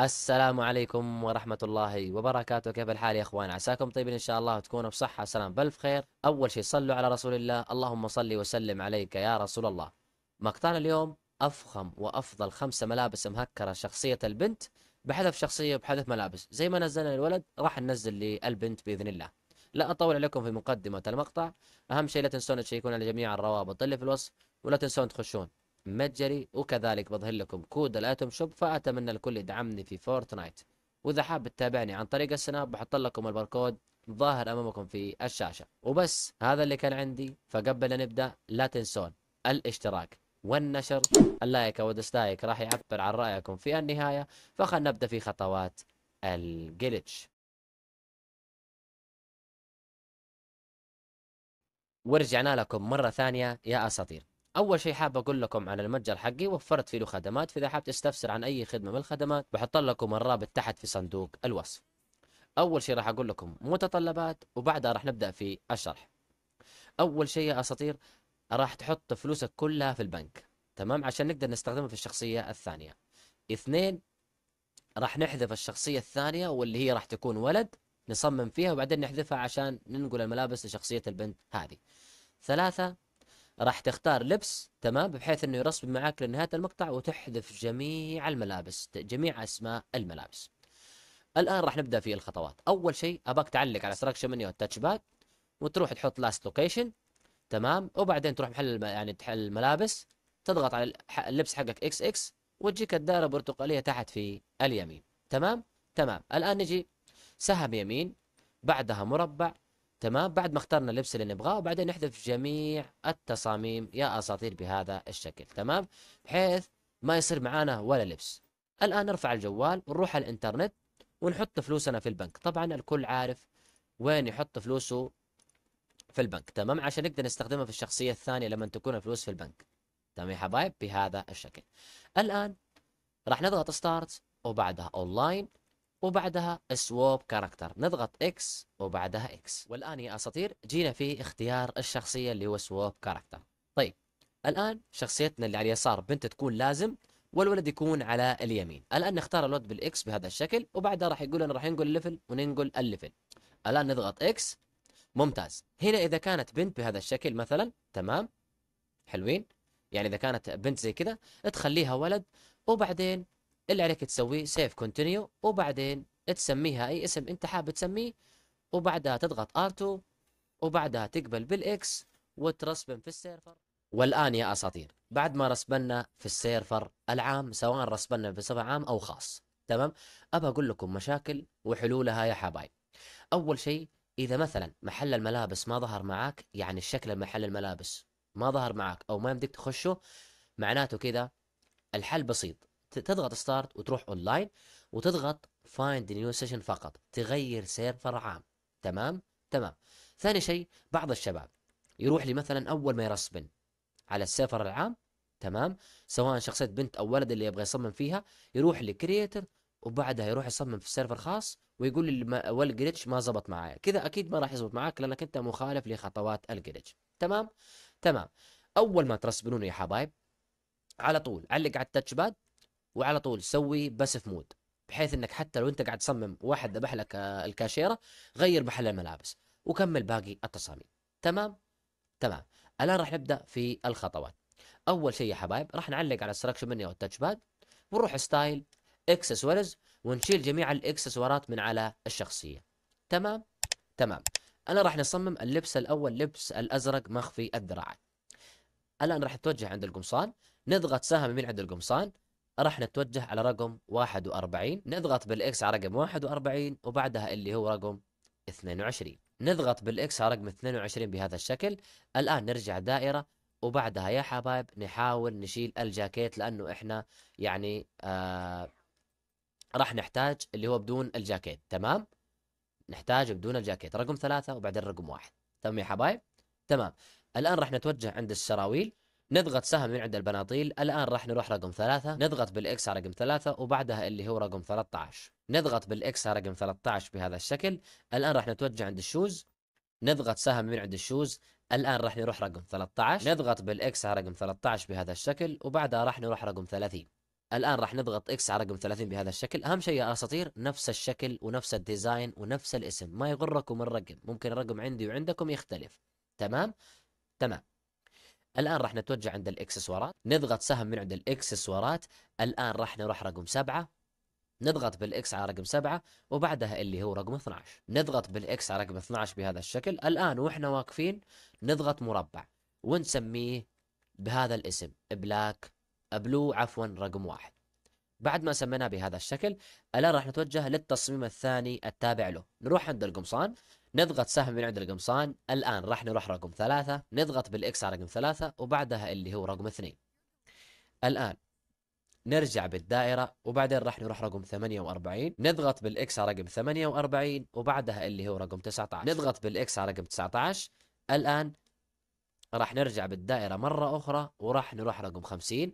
السلام عليكم ورحمة الله وبركاته كيف الحال يا اخوان عساكم طيبين ان شاء الله وتكونوا بصحة سلام بل خير اول شيء صلوا على رسول الله اللهم صلي وسلم عليك يا رسول الله مقطعنا اليوم افخم وافضل خمسة ملابس مهكرة شخصية البنت بحذف شخصية وبحذف ملابس زي ما نزلنا للولد راح ننزل للبنت باذن الله لا اطول عليكم في مقدمة المقطع اهم شيء لا تنسون تشيكون على جميع الروابط اللي في الوصف ولا تنسون تخشون متجري وكذلك بظهر لكم كود الاتوم شوب فاتمنى الكل يدعمني في فورتنايت واذا حاب تتابعني عن طريق السناب بحط لكم الباركود ظاهر امامكم في الشاشه وبس هذا اللي كان عندي فقبل أن نبدا لا تنسون الاشتراك والنشر اللايك او الدسلايك راح يعبر عن رايكم في النهايه فخلنا نبدا في خطوات الجلتش ورجعنا لكم مره ثانيه يا اساطير اول شيء حاب اقول لكم على المتجر حقي وفرت فيه له خدمات فاذا حاب تستفسر عن اي خدمه من الخدمات بحط لكم الرابط تحت في صندوق الوصف اول شيء راح اقول لكم متطلبات وبعدها راح نبدا في الشرح اول شيء يا اساطير راح تحط فلوسك كلها في البنك تمام عشان نقدر نستخدمها في الشخصيه الثانيه اثنين راح نحذف الشخصيه الثانيه واللي هي راح تكون ولد نصمم فيها وبعدين نحذفها عشان ننقل الملابس لشخصيه البنت هذه ثلاثه راح تختار لبس تمام بحيث انه يرسب معاك لنهايه المقطع وتحذف جميع الملابس جميع اسماء الملابس الان راح نبدا في الخطوات اول شيء اباك تعلق على سراكشن منيو التاتش باد وتروح تحط لاست لوكيشن تمام وبعدين تروح محل الم... يعني تحل الملابس تضغط على اللبس حقك اكس اكس وتجيك الدائره البرتقاليه تحت في اليمين تمام تمام الان نجي سهم يمين بعدها مربع تمام بعد ما اخترنا اللبس اللي نبغاه وبعدين نحذف جميع التصاميم يا اساطير بهذا الشكل تمام بحيث ما يصير معانا ولا لبس الان نرفع الجوال ونروح على الانترنت ونحط فلوسنا في البنك طبعا الكل عارف وين يحط فلوسه في البنك تمام عشان نقدر نستخدمها في الشخصيه الثانيه لما تكون الفلوس في البنك تمام يا حبايب بهذا الشكل الان راح نضغط ستارت وبعدها اونلاين وبعدها سواب كاركتر نضغط اكس وبعدها اكس والان يا اساطير جينا في اختيار الشخصيه اللي هو سواب كاركتر طيب الان شخصيتنا اللي على اليسار بنت تكون لازم والولد يكون على اليمين الان نختار الولد بالاكس بهذا الشكل وبعدها راح يقول لنا راح ينقل الليفل وننقل الليفل الان نضغط اكس ممتاز هنا اذا كانت بنت بهذا الشكل مثلا تمام حلوين يعني اذا كانت بنت زي كذا تخليها ولد وبعدين اللي عليك تسويه سيف كونتينيو وبعدين تسميها اي اسم انت حابب تسميه وبعدها تضغط ار2 وبعدها تقبل بالاكس وترسبن في السيرفر والان يا اساطير بعد ما رسبنا في السيرفر العام سواء رسبنا بصفه عام او خاص تمام ابى اقول لكم مشاكل وحلولها يا حبايب اول شيء اذا مثلا محل الملابس ما ظهر معاك يعني الشكل محل الملابس ما ظهر معاك او ما يمديك تخشه معناته كذا الحل بسيط تضغط ستارت وتروح اونلاين وتضغط فايند نيو سيشن فقط تغير سيرفر عام تمام تمام ثاني شيء بعض الشباب يروح لي مثلا اول ما يرسبن على السيرفر العام تمام سواء شخصيه بنت او ولد اللي يبغى يصمم فيها يروح لكرييتر وبعدها يروح يصمم في سيرفر خاص ويقول لي والجريتش ما زبط معايا كذا اكيد ما راح يزبط معاك لانك انت مخالف لخطوات الجريتش تمام تمام اول ما ترسبنون يا حبايب على طول علق على التاتش باد وعلى طول سوي في مود بحيث انك حتى لو انت قاعد تصمم واحد ذبح لك الكاشيره غير محل الملابس وكمل باقي التصاميم تمام تمام الان راح نبدا في الخطوات اول شيء يا حبايب راح نعلق على السلكشن منيو والتاتش باد ونروح ستايل اكسسوارز ونشيل جميع الاكسسوارات من على الشخصيه تمام تمام انا راح نصمم اللبس الاول لبس الازرق مخفي الذراعات الان راح نتوجه عند القمصان نضغط سهم من عند القمصان راح نتوجه على رقم 41 نضغط بالاكس على رقم 41 وبعدها اللي هو رقم 22 نضغط بالاكس على رقم 22 بهذا الشكل الان نرجع دائره وبعدها يا حبايب نحاول نشيل الجاكيت لانه احنا يعني آه راح نحتاج اللي هو بدون الجاكيت تمام نحتاج بدون الجاكيت رقم ثلاثة وبعدين رقم واحد تمام يا حبايب تمام الان راح نتوجه عند السراويل نضغط سهم من عند البناطيل الآن راح نروح رقم ثلاثة نضغط بالإكس على رقم ثلاثة وبعدها اللي هو رقم 13 نضغط بالإكس على رقم 13 بهذا الشكل الآن راح نتوجه عند الشوز نضغط سهم من عند الشوز الآن راح نروح رقم 13 نضغط بالإكس على رقم 13 بهذا الشكل وبعدها راح نروح رقم 30 الآن راح نضغط إكس على رقم 30 بهذا الشكل أهم شيء يا أساطير نفس الشكل ونفس الديزاين ونفس الاسم ما يغركم الرقم ممكن الرقم عندي وعندكم يختلف تمام تمام الآن راح نتوجه عند الإكسسوارات نضغط سهم من عند الإكسسوارات الآن راح نروح رقم سبعة نضغط بالاكس على رقم سبعة وبعدها اللي هو رقم 12 نضغط بالاكس على رقم 12 بهذا الشكل الان واحنا واقفين نضغط مربع ونسميه بهذا الاسم بلاك بلو عفوا رقم واحد بعد ما سميناه بهذا الشكل الآن راح نتوجه للتصميم الثاني التابع له نروح عند القمصان نضغط سهم من عند القمصان الآن راح نروح رقم ثلاثة نضغط بالإكس على رقم ثلاثة وبعدها اللي هو رقم اثنين الآن نرجع بالدائرة وبعدين راح نروح رقم 48 نضغط بالإكس على رقم 48 وبعدها اللي هو رقم 19 نضغط بالإكس على رقم 19 الآن راح نرجع بالدائرة مرة أخرى وراح نروح رقم 50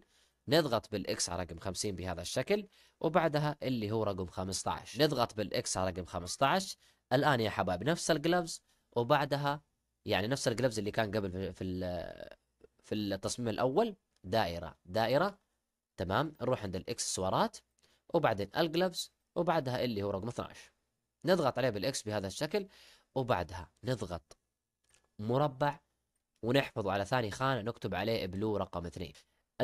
نضغط بالاكس على رقم 50 بهذا الشكل وبعدها اللي هو رقم 15 نضغط بالاكس على رقم 15 الان يا حبايب نفس الجلفز وبعدها يعني نفس الجلفز اللي كان قبل في في التصميم الاول دائره دائره تمام نروح عند الاكسسوارات وبعدين الجلفز وبعدها اللي هو رقم 12 نضغط عليه بالاكس بهذا الشكل وبعدها نضغط مربع ونحفظه على ثاني خانه نكتب عليه بلو رقم 2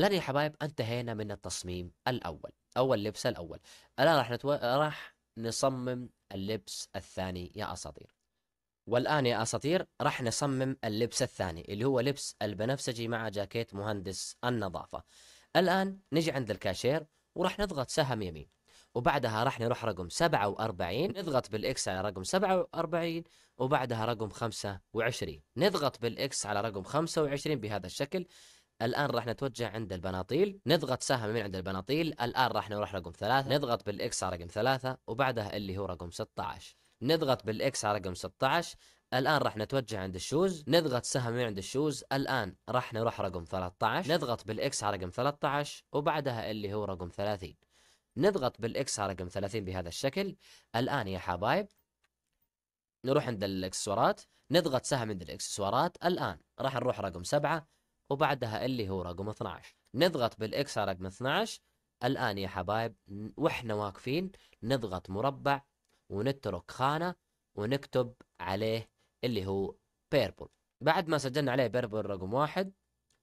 الآن يا حبايب انتهينا من التصميم الأول أو اللبس الأول الآن راح نتو... راح نصمم اللبس الثاني يا أساطير والآن يا أساطير راح نصمم اللبس الثاني اللي هو لبس البنفسجي مع جاكيت مهندس النظافة الآن نجي عند الكاشير وراح نضغط سهم يمين وبعدها راح نروح رقم 47 نضغط بالاكس على رقم 47 وبعدها رقم 25 نضغط بالاكس على رقم 25 بهذا الشكل الان راح نتوجه عند البناطيل نضغط سهم من عند البناطيل الان راح نروح رقم ثلاثة نضغط بالاكس على رقم ثلاثة وبعدها اللي هو رقم 16 نضغط بالاكس على رقم 16 الان راح نتوجه عند الشوز نضغط سهم من عند الشوز الان راح نروح رقم 13 نضغط بالاكس على رقم 13 وبعدها اللي هو رقم 30 نضغط بالاكس على رقم 30 بهذا الشكل الان يا حبايب نروح عند الاكسسوارات نضغط سهم عند الاكسسوارات الان راح نروح رقم 7 وبعدها اللي هو رقم 12 نضغط بالاكس على رقم 12 الآن يا حبايب وإحنا واقفين نضغط مربع ونترك خانة ونكتب عليه اللي هو بيربل بعد ما سجلنا عليه بيربل رقم واحد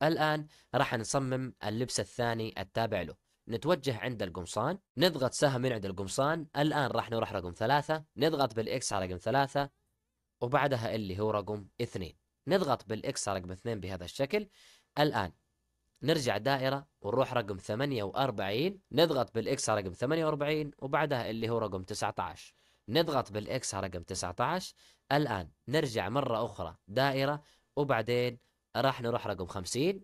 الآن راح نصمم اللبس الثاني التابع له نتوجه عند القمصان نضغط سهم من عند القمصان الآن راح نروح رقم ثلاثة نضغط بالإكس على رقم ثلاثة وبعدها اللي هو رقم اثنين نضغط بالإكس على رقم اثنين بهذا الشكل الآن نرجع دائرة ونروح رقم 48 نضغط بالإكس رقم 48 وبعدها اللي هو رقم 19 نضغط بالإكس رقم 19 الآن نرجع مرة أخرى دائرة وبعدين راح نروح رقم 50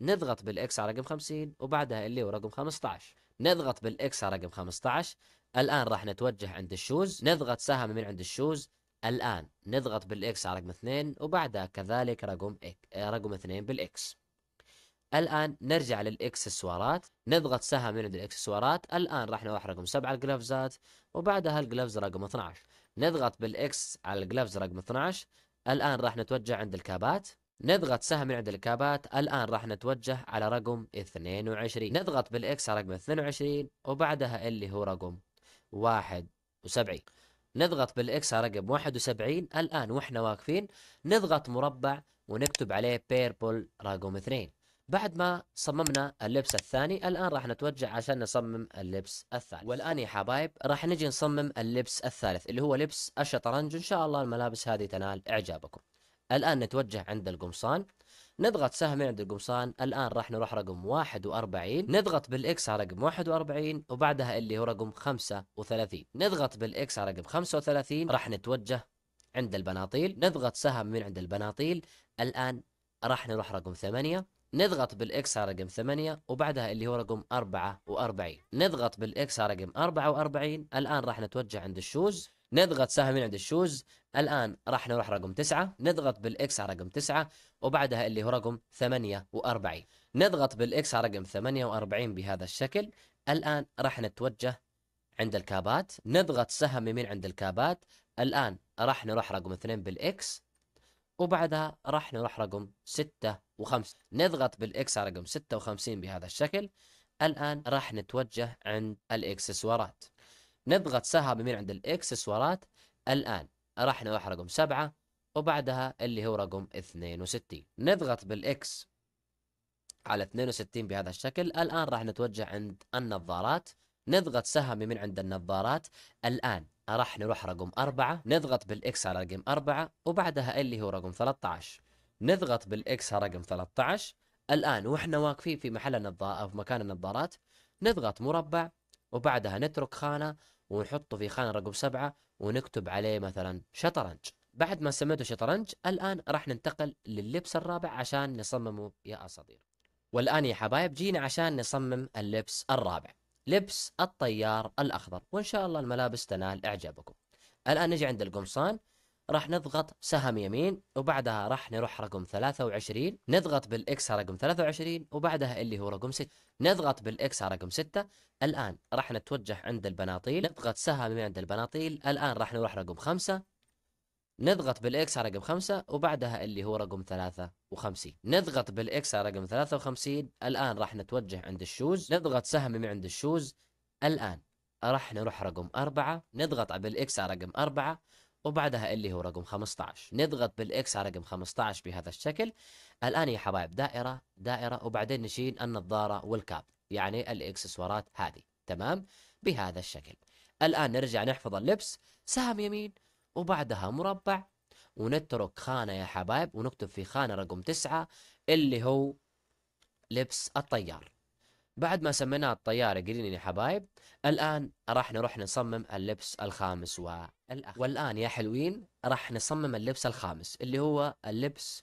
نضغط بالإكس رقم 50 وبعدها اللي هو رقم 15 نضغط بالإكس رقم 15 الآن راح نتوجه عند الشوز نضغط سهم من عند الشوز الآن نضغط بالإكس رقم 2 وبعدها كذلك رقم إك... رقم 2 بالإكس الآن نرجع للإكسسوارات نضغط سهم من الإكسسوارات الآن راح نروح رقم 7 الجلفزات وبعدها الجلفز رقم 12 نضغط بالإكس على الجلفز رقم 12 الآن راح نتوجه عند الكابات نضغط سهم من عند الكابات الآن راح نتوجه على رقم 22 نضغط بالإكس على رقم 22 وبعدها اللي هو رقم 71 نضغط بالإكس على رقم 71 الآن وإحنا واقفين نضغط مربع ونكتب عليه بيربل رقم 2 بعد ما صممنا اللبس الثاني الآن راح نتوجه عشان نصمم اللبس الثالث والآن يا حبايب راح نجي نصمم اللبس الثالث اللي هو لبس الشطرنج إن شاء الله الملابس هذه تنال إعجابكم الآن نتوجه عند القمصان نضغط سهم عند القمصان الآن راح نروح رقم 41 نضغط بالإكس على رقم 41 وبعدها اللي هو رقم 35 نضغط بالإكس على رقم 35 راح نتوجه عند البناطيل نضغط سهم من عند البناطيل الآن راح نروح رقم 8 نضغط بالاكس على رقم 8 وبعدها اللي هو رقم 44 نضغط بالاكس على رقم 44 الان راح نتوجه عند الشوز نضغط سهم عند الشوز الآن راح نروح رقم 9 نضغط بالإكس على رقم 9 وبعدها اللي هو رقم 48 نضغط بالإكس على رقم 48 بهذا الشكل الآن راح نتوجه عند الكابات نضغط سهم يمين عند الكابات الآن راح نروح رقم 2 بالإكس وبعدها راح نروح رقم 6 و5 نضغط بالاكس على رقم 56 بهذا الشكل الآن راح نتوجه عند الاكسسوارات نضغط سهم بمين عند الاكسسوارات الآن راح نروح رقم 7 وبعدها اللي هو رقم 62 نضغط بالاكس على 62 بهذا الشكل الآن راح نتوجه عند النظارات نضغط سهم من عند النظارات الآن راح نروح رقم أربعة نضغط بالإكس على رقم أربعة وبعدها اللي هو رقم 13 نضغط بالإكس على رقم 13 الآن وإحنا واقفين في محل النظارة في مكان النظارات نضغط مربع وبعدها نترك خانة ونحطه في خانة رقم سبعة ونكتب عليه مثلا شطرنج بعد ما سميته شطرنج الآن راح ننتقل لللبس الرابع عشان نصممه يا أساطير والآن يا حبايب جينا عشان نصمم اللبس الرابع لبس الطيار الأخضر وإن شاء الله الملابس تنال إعجابكم الآن نجي عند القمصان راح نضغط سهم يمين وبعدها راح نروح رقم 23 نضغط بالاكس رقم 23 وبعدها اللي هو رقم 6 نضغط بالاكس رقم 6 الان راح نتوجه عند البناطيل نضغط سهم عند البناطيل الان راح نروح رقم 5 نضغط بالاكس على رقم خمسة وبعدها اللي هو رقم ثلاثة وخمسين نضغط بالاكس على رقم ثلاثة وخمسين الان راح نتوجه عند الشوز نضغط سهم من عند الشوز الان راح نروح رقم أربعة نضغط بالاكس على رقم أربعة وبعدها اللي هو رقم 15 نضغط بالاكس على رقم 15 بهذا الشكل الان يا حبايب دائره دائره وبعدين نشيل النظاره والكاب يعني الاكسسوارات هذه تمام بهذا الشكل الان نرجع نحفظ اللبس سهم يمين وبعدها مربع ونترك خانة يا حبايب ونكتب في خانة رقم تسعة اللي هو لبس الطيار بعد ما سميناه الطيار قرينين يا حبايب الآن راح نروح نصمم اللبس الخامس والأخير والآن يا حلوين راح نصمم اللبس الخامس اللي هو اللبس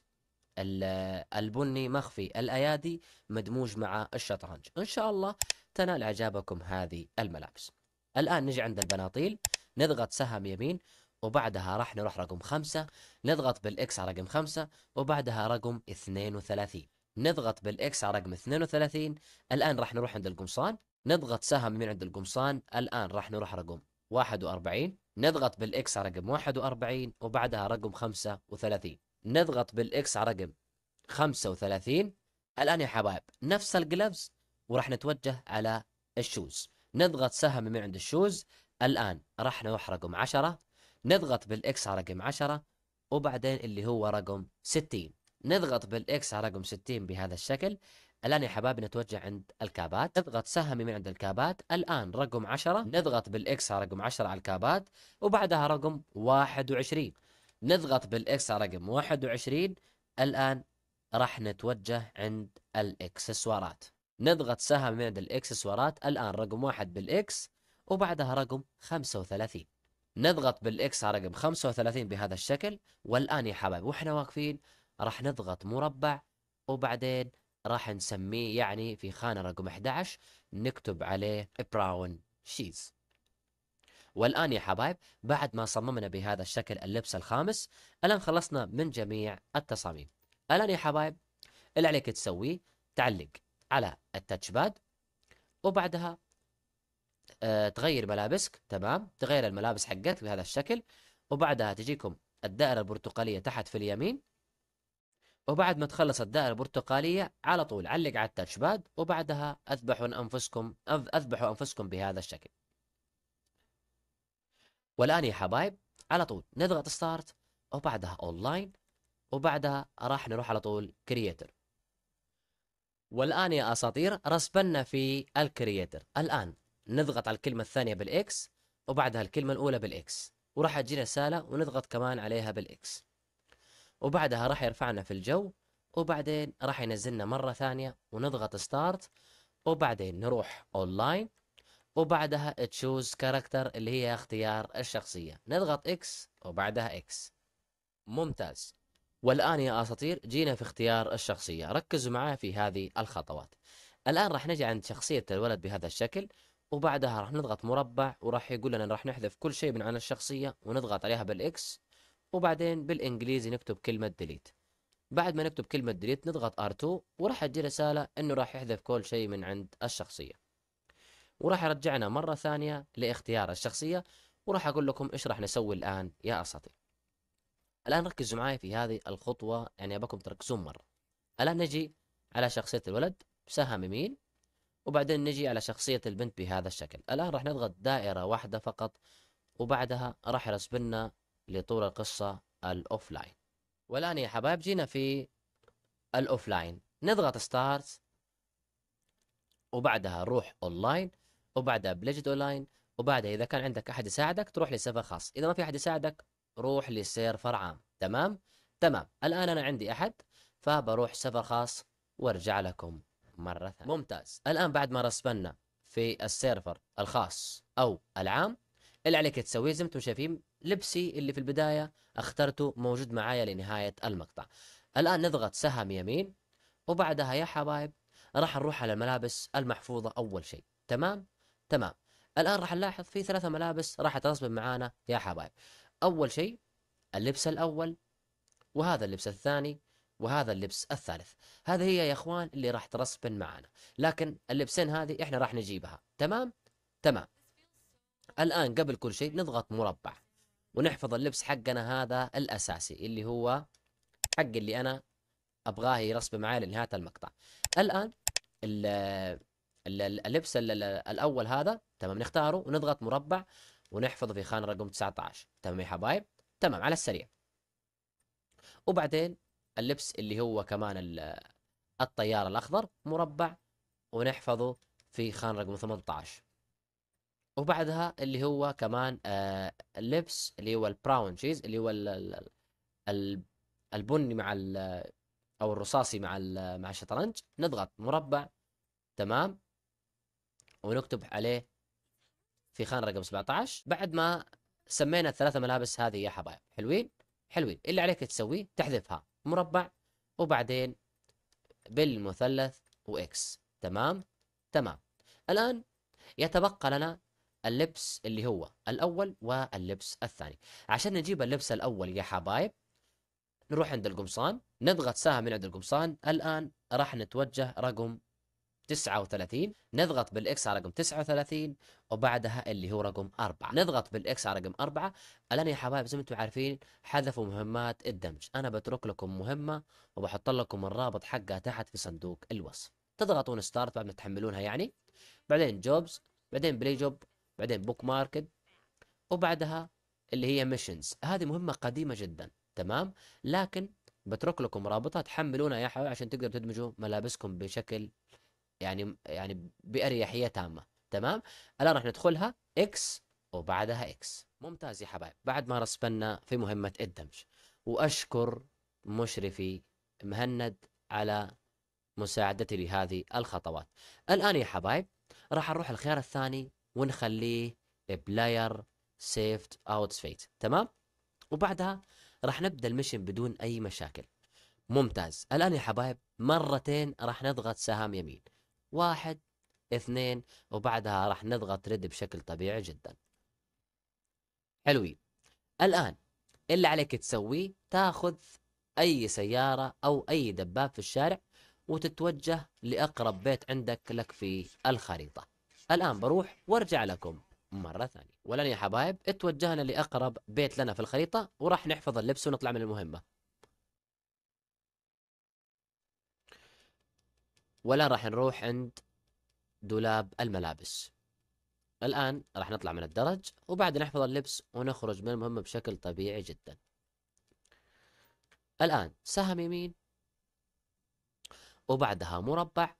البني مخفي الأيادي مدموج مع الشطرنج إن شاء الله تنال إعجابكم هذه الملابس الآن نجي عند البناطيل نضغط سهم يمين وبعدها راح نروح رقم خمسة نضغط بالإكس على رقم خمسة وبعدها رقم 32 نضغط بالإكس على رقم 32 الآن راح نروح عند القمصان نضغط سهم من عند القمصان الآن راح نروح رقم 41 نضغط بالإكس على رقم 41 وبعدها رقم 35 نضغط بالإكس على رقم 35 الآن يا حبايب نفس الجلفز وراح نتوجه على الشوز نضغط سهم من عند الشوز الآن راح نروح رقم 10 نضغط بالاكس على رقم 10 وبعدين اللي هو رقم 60 نضغط بالاكس على رقم 60 بهذا الشكل الان يا حبايبي نتوجه عند الكابات نضغط سهمي من عند الكابات الان رقم 10 نضغط بالاكس على رقم 10 على الكابات وبعدها رقم 21 نضغط بالاكس على رقم 21 الان راح نتوجه عند الاكسسوارات نضغط سهم من عند الاكسسوارات الان رقم 1 بالاكس وبعدها رقم 35 نضغط بالاكس على رقم 35 بهذا الشكل والان يا حبايب واحنا واقفين راح نضغط مربع وبعدين راح نسميه يعني في خانه رقم 11 نكتب عليه براون شيز والآن يا حبايب بعد ما صممنا بهذا الشكل اللبس الخامس الآن خلصنا من جميع التصاميم الآن يا حبايب اللي عليك تسويه تعلق على التاتش باد وبعدها آه، تغير ملابسك تمام تغير الملابس حقتك بهذا الشكل وبعدها تجيكم الدائرة البرتقالية تحت في اليمين وبعد ما تخلص الدائرة البرتقالية على طول علق على التاتش باد وبعدها أذبحوا أنفسكم أذبحوا أنفسكم بهذا الشكل والآن يا حبايب على طول نضغط ستارت وبعدها اونلاين وبعدها راح نروح على طول كرييتر والآن يا أساطير رسبنا في الكرييتر الآن نضغط على الكلمة الثانية بالإكس وبعدها الكلمة الأولى بالإكس وراح تجينا رسالة ونضغط كمان عليها بالإكس وبعدها راح يرفعنا في الجو وبعدين راح ينزلنا مرة ثانية ونضغط ستارت وبعدين نروح اونلاين وبعدها تشوز كاركتر اللي هي اختيار الشخصية نضغط اكس وبعدها اكس ممتاز والآن يا أساطير جينا في اختيار الشخصية ركزوا معاه في هذه الخطوات الآن راح نجي عند شخصية الولد بهذا الشكل وبعدها راح نضغط مربع وراح يقول لنا راح نحذف كل شيء من عن الشخصية ونضغط عليها بالإكس وبعدين بالإنجليزي نكتب كلمة ديليت بعد ما نكتب كلمة ديليت نضغط R2 وراح تجي رسالة إنه راح يحذف كل شيء من عند الشخصية وراح يرجعنا مرة ثانية لاختيار الشخصية وراح أقول لكم إيش راح نسوي الآن يا أساطير الآن ركزوا معي في هذه الخطوة يعني أباكم تركزون مرة الآن نجي على شخصية الولد سهم يمين وبعدين نجي على شخصية البنت بهذا الشكل الآن راح نضغط دائرة واحدة فقط وبعدها راح يرسبنا لطول القصة الأوفلاين والآن يا حبايب جينا في الأوفلاين نضغط ستارت وبعدها روح أونلاين وبعدها بلجد أونلاين وبعدها إذا كان عندك أحد يساعدك تروح لسيرفر خاص إذا ما في أحد يساعدك روح لسيرفر عام تمام تمام الآن أنا عندي أحد فبروح سيرفر خاص وارجع لكم مرة ثانية ممتاز الآن بعد ما رسبنا في السيرفر الخاص أو العام اللي عليك تسويه زي ما انتم شايفين لبسي اللي في البداية اخترته موجود معايا لنهاية المقطع الآن نضغط سهم يمين وبعدها يا حبايب راح نروح على الملابس المحفوظة أول شيء تمام تمام الآن راح نلاحظ في ثلاثة ملابس راح تنصب معانا يا حبايب أول شيء اللبس الأول وهذا اللبس الثاني وهذا اللبس الثالث هذه هي يا اخوان اللي راح ترسبن معنا لكن اللبسين هذه احنا راح نجيبها تمام تمام الان قبل كل شيء نضغط مربع ونحفظ اللبس حقنا هذا الاساسي اللي هو حق اللي انا ابغاه يرسب معي لنهايه المقطع الان اللبس الاول هذا تمام نختاره ونضغط مربع ونحفظه في خانه رقم 19 تمام يا حبايب تمام على السريع وبعدين اللبس اللي هو كمان الطيار الاخضر مربع ونحفظه في خان رقم 18 وبعدها اللي هو كمان آه، اللبس اللي هو البراون تشيز اللي هو البني مع او الرصاصي مع مع الشطرنج نضغط مربع تمام ونكتب عليه في خان رقم 17 بعد ما سمينا الثلاثه ملابس هذه يا حبايب حلوين حلوين اللي عليك تسويه تحذفها مربع وبعدين بالمثلث وإكس تمام تمام الآن يتبقى لنا اللبس اللي هو الأول واللبس الثاني عشان نجيب اللبس الأول يا حبايب نروح عند القمصان نضغط ساهم من عند القمصان الآن راح نتوجه رقم 39 نضغط بالاكس على رقم 39 وبعدها اللي هو رقم 4 نضغط بالاكس على رقم 4 الان يا حبايب زي ما انتم عارفين حذفوا مهمات الدمج انا بترك لكم مهمه وبحط لكم الرابط حقها تحت في صندوق الوصف تضغطون ستارت بعد ما تحملونها يعني بعدين جوبز بعدين بلاي جوب بعدين بوك ماركت وبعدها اللي هي ميشنز هذه مهمه قديمه جدا تمام لكن بترك لكم رابطها تحملونها يا حبايب عشان تقدروا تدمجوا ملابسكم بشكل يعني يعني باريحيه تامه تمام الان راح ندخلها اكس وبعدها اكس ممتاز يا حبايب بعد ما رسبنا في مهمه الدمج واشكر مشرفي مهند على مساعدتي لهذه الخطوات الان يا حبايب راح نروح الخيار الثاني ونخليه بلاير سيفت اوت فيت تمام وبعدها راح نبدا المشن بدون اي مشاكل ممتاز الان يا حبايب مرتين راح نضغط سهم يمين واحد اثنين وبعدها راح نضغط ريد بشكل طبيعي جدا حلوين الآن اللي عليك تسويه تاخذ أي سيارة أو أي دباب في الشارع وتتوجه لأقرب بيت عندك لك في الخريطة الآن بروح وارجع لكم مرة ثانية ولن يا حبايب اتوجهنا لأقرب بيت لنا في الخريطة وراح نحفظ اللبس ونطلع من المهمة ولا راح نروح عند دولاب الملابس الآن راح نطلع من الدرج وبعد نحفظ اللبس ونخرج من المهمة بشكل طبيعي جدا الآن سهم يمين وبعدها مربع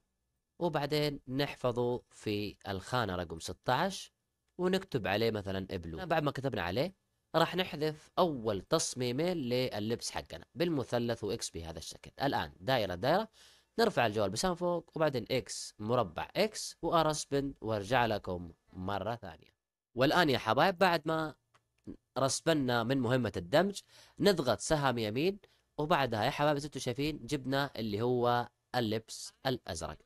وبعدين نحفظه في الخانة رقم 16 ونكتب عليه مثلا ابلو نعم. بعد ما كتبنا عليه راح نحذف أول تصميمين للبس حقنا بالمثلث وإكس بهذا الشكل الآن دائرة دائرة نرفع الجوال بسهم فوق وبعدين اكس مربع اكس وار اسبن وارجع لكم مره ثانيه والان يا حبايب بعد ما رسبنا من مهمه الدمج نضغط سهم يمين وبعدها يا حبايب انتم شايفين جبنا اللي هو اللبس الازرق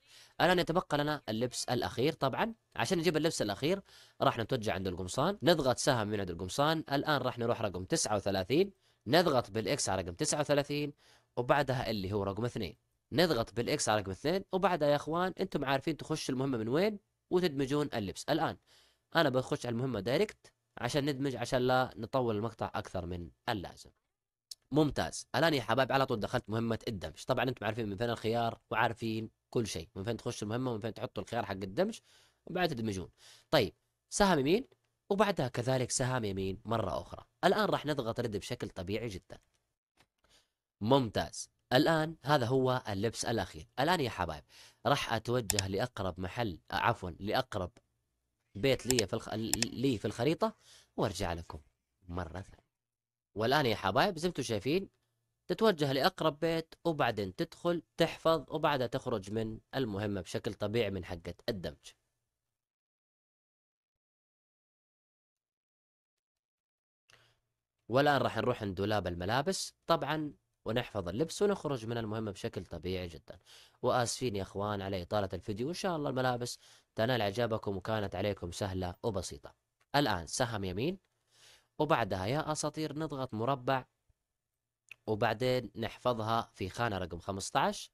الان يتبقى لنا اللبس الاخير طبعا عشان نجيب اللبس الاخير راح نتوجع عند القمصان نضغط سهم من عند القمصان الان راح نروح رقم 39 نضغط بالاكس على رقم 39 وبعدها اللي هو رقم 2 نضغط بالاكس على رقم اثنين وبعدها يا اخوان انتم عارفين تخش المهمه من وين وتدمجون اللبس الان انا بخش على المهمه دايركت عشان ندمج عشان لا نطول المقطع اكثر من اللازم ممتاز الان يا حبايب على طول دخلت مهمه الدمج طبعا انتم عارفين من فين الخيار وعارفين كل شيء من فين تخش المهمه ومن فين تحطوا الخيار حق الدمج وبعدها تدمجون طيب سهم يمين وبعدها كذلك سهم يمين مره اخرى الان راح نضغط رد بشكل طبيعي جدا ممتاز الآن هذا هو اللبس الأخير الآن يا حبايب راح أتوجه لأقرب محل آه، عفوا لأقرب بيت لي في الخ... لي في الخريطة وارجع لكم مرة ثانية والآن يا حبايب زي ما انتم شايفين تتوجه لأقرب بيت وبعدين تدخل تحفظ وبعدها تخرج من المهمة بشكل طبيعي من حقة الدمج والآن راح نروح عند دولاب الملابس طبعا ونحفظ اللبس ونخرج من المهمة بشكل طبيعي جدا وآسفين يا أخوان على إطالة الفيديو وإن شاء الله الملابس تنال إعجابكم وكانت عليكم سهلة وبسيطة الآن سهم يمين وبعدها يا أساطير نضغط مربع وبعدين نحفظها في خانة رقم 15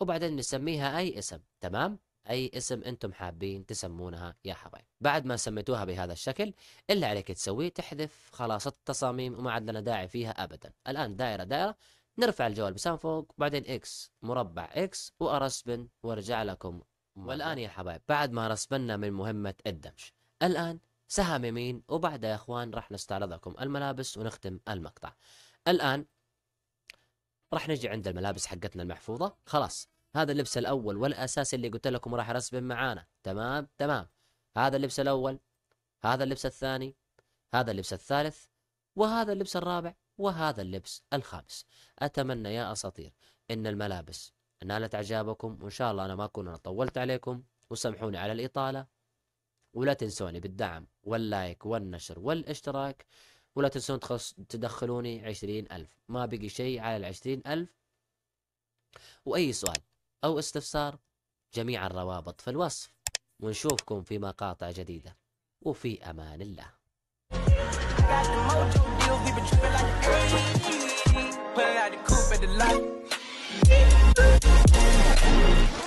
وبعدين نسميها أي اسم تمام؟ أي اسم أنتم حابين تسمونها يا حبايب بعد ما سميتوها بهذا الشكل اللي عليك تسويه تحذف خلاصة التصاميم وما عاد لنا داعي فيها أبدا الآن دائرة دائرة نرفع الجوال بسام فوق بعدين اكس مربع اكس وارسبن وارجع لكم مربع. والان يا حبايب بعد ما رسبنا من مهمه الدمج الان سهم يمين وبعدها يا اخوان راح نستعرض لكم الملابس ونختم المقطع الان راح نجي عند الملابس حقتنا المحفوظه خلاص هذا اللبس الاول والاساسي اللي قلت لكم راح ارسبن معانا تمام تمام هذا اللبس الاول هذا اللبس الثاني هذا اللبس الثالث وهذا اللبس الرابع وهذا اللبس الخامس أتمنى يا أساطير إن الملابس نالت إعجابكم وإن شاء الله أنا ما أكون أنا طولت عليكم وسامحوني على الإطالة ولا تنسوني بالدعم واللايك والنشر والاشتراك ولا تنسون تدخلوني عشرين ألف ما بقي شيء على العشرين ألف وأي سؤال أو استفسار جميع الروابط في الوصف ونشوفكم في مقاطع جديدة وفي أمان الله got the mojo deal, we been tripping like crazy. Pulling out the coupe at the light.